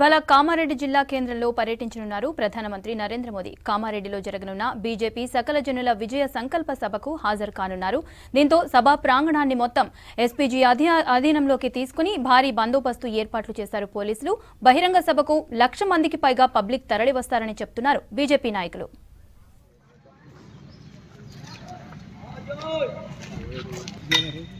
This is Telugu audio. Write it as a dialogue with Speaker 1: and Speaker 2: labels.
Speaker 1: ఇవాళ కామారెడ్డి జిల్లా కేంద్రంలో పర్యటించనున్నారు ప్రధానమంత్రి నరేంద్ర మోదీ కామారెడ్డిలో జరగనున్న బీజేపీ సకల జనుల విజయ సంకల్ప సభకు హాజరు కానున్నారు దీంతో సభా ప్రాంగణాన్ని మొత్తం ఎస్పీజీ అధీనంలోకి తీసుకుని భారీ బందోబస్తు ఏర్పాట్లు చేశారు పోలీసులు బహిరంగ సభకు లక్ష మందికి పైగా పబ్లిక్ తరలివస్తారని చెప్తున్నారు బీజేపీ నాయకులు
Speaker 2: Thank you.